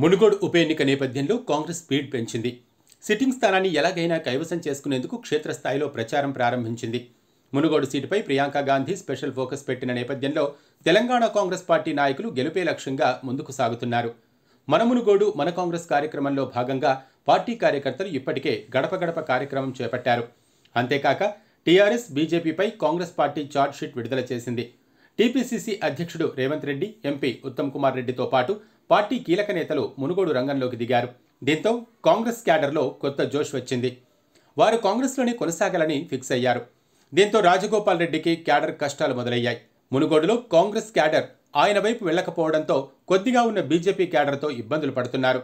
మునుగోడు ఉప ఎన్నిక నేపథ్యంలో కాంగ్రెస్ స్పీడ్ పెంచింది సిట్టింగ్ స్థానాన్ని ఎలాగైనా కైవసం చేసుకునేందుకు క్షేత్రస్థాయిలో ప్రచారం ప్రారంభించింది మునుగోడు సీటుపై ప్రియాంక గాంధీ స్పెషల్ ఫోకస్ పెట్టిన నేపథ్యంలో తెలంగాణ కాంగ్రెస్ పార్టీ నాయకులు గెలుపే లక్ష్యంగా ముందుకు సాగుతున్నారు మన మునుగోడు మన కాంగ్రెస్ కార్యక్రమంలో భాగంగా పార్టీ కార్యకర్తలు ఇప్పటికే గడప గడప కార్యక్రమం చేపట్టారు అంతేకాక టీఆర్ఎస్ బీజేపీపై కాంగ్రెస్ పార్టీ ఛార్జ్షీట్ విడుదల చేసింది టీపీసీసీ అధ్యక్షుడు రేవంత్ రెడ్డి ఎంపీ ఉత్తమ్ కుమార్ రెడ్డితో పాటు పార్టీ కీలక నేతలు మునుగోడు రంగంలోకి దిగారు దీంతో కాంగ్రెస్ క్యాడర్లో కొత్త జోష్ వచ్చింది వారు కాంగ్రెస్లోనే కొనసాగాలని ఫిక్స్ అయ్యారు దీంతో రాజగోపాల్ రెడ్డికి క్యాడర్ కష్టాలు మొదలయ్యాయి మునుగోడులో కాంగ్రెస్ క్యాడర్ ఆయన వైపు వెళ్లకపోవడంతో కొద్దిగా ఉన్న బీజేపీ క్యాడర్తో ఇబ్బందులు పడుతున్నారు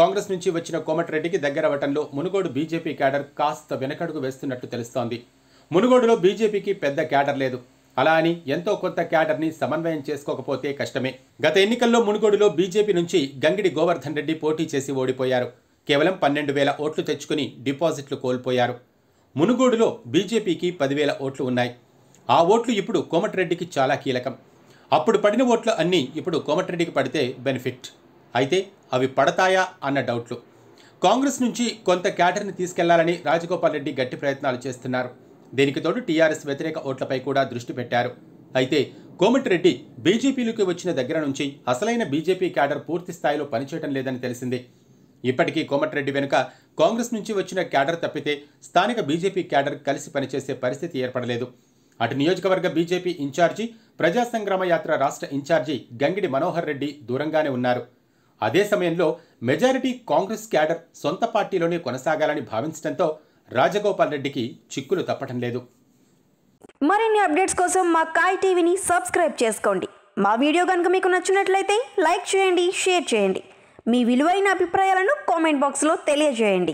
కాంగ్రెస్ నుంచి వచ్చిన కోమటిరెడ్డికి దగ్గరవటంలో మునుగోడు బీజేపీ క్యాడర్ కాస్త వెనకడుగు వేస్తున్నట్టు తెలుస్తోంది మునుగోడులో బీజేపీకి పెద్ద క్యాడర్ లేదు అలా అని ఎంతో కొంత క్యాడర్ని సమన్వయం చేసుకోకపోతే కష్టమే గత ఎన్నికల్లో మునుగోడులో బీజేపీ నుంచి గంగిడి గోవర్ధన్ రెడ్డి పోటీ చేసి ఓడిపోయారు కేవలం పన్నెండు వేల ఓట్లు తెచ్చుకుని డిపాజిట్లు కోల్పోయారు మునుగోడులో బీజేపీకి పదివేల ఓట్లు ఉన్నాయి ఆ ఓట్లు ఇప్పుడు కోమటిరెడ్డికి చాలా కీలకం అప్పుడు పడిన ఓట్లు అన్నీ ఇప్పుడు కోమటిరెడ్డికి పడితే బెనిఫిట్ అయితే అవి పడతాయా అన్న డౌట్లు కాంగ్రెస్ నుంచి కొంత క్యాటర్ని తీసుకెళ్లాలని రాజగోపాల్ రెడ్డి గట్టి ప్రయత్నాలు చేస్తున్నారు దీనికి తోడు టీఆర్ఎస్ వ్యతిరేక ఓట్లపై కూడా దృష్టి పెట్టారు అయితే కోమటిరెడ్డి బీజేపీలోకి వచ్చిన దగ్గర నుంచి అసలైన బీజేపీ క్యాడర్ పూర్తి స్థాయిలో పనిచేయడం లేదని తెలిసింది ఇప్పటికీ కోమటిరెడ్డి వెనుక కాంగ్రెస్ నుంచి వచ్చిన క్యాడర్ తప్పితే స్థానిక బీజేపీ క్యాడర్ కలిసి పనిచేసే పరిస్థితి ఏర్పడలేదు అటు నియోజకవర్గ బీజేపీ ఇన్ఛార్జి ప్రజాసంగ్రామ యాత్ర రాష్ట్ర ఇన్ఛార్జి గంగిడి మనోహర్ రెడ్డి దూరంగానే ఉన్నారు అదే సమయంలో మెజారిటీ కాంగ్రెస్ క్యాడర్ సొంత పార్టీలోనే కొనసాగాలని భావించడంతో రాజగోపాల్ రెడ్డికి చిక్కులు తప్పటం లేదు మరిన్ని అప్డేట్స్ కోసం మా కాయ్ టీవీని సబ్స్క్రైబ్ చేసుకోండి మా వీడియో కనుక మీకు నచ్చినట్లయితే లైక్ చేయండి షేర్ చేయండి మీ విలువైన అభిప్రాయాలను కామెంట్ బాక్స్లో తెలియజేయండి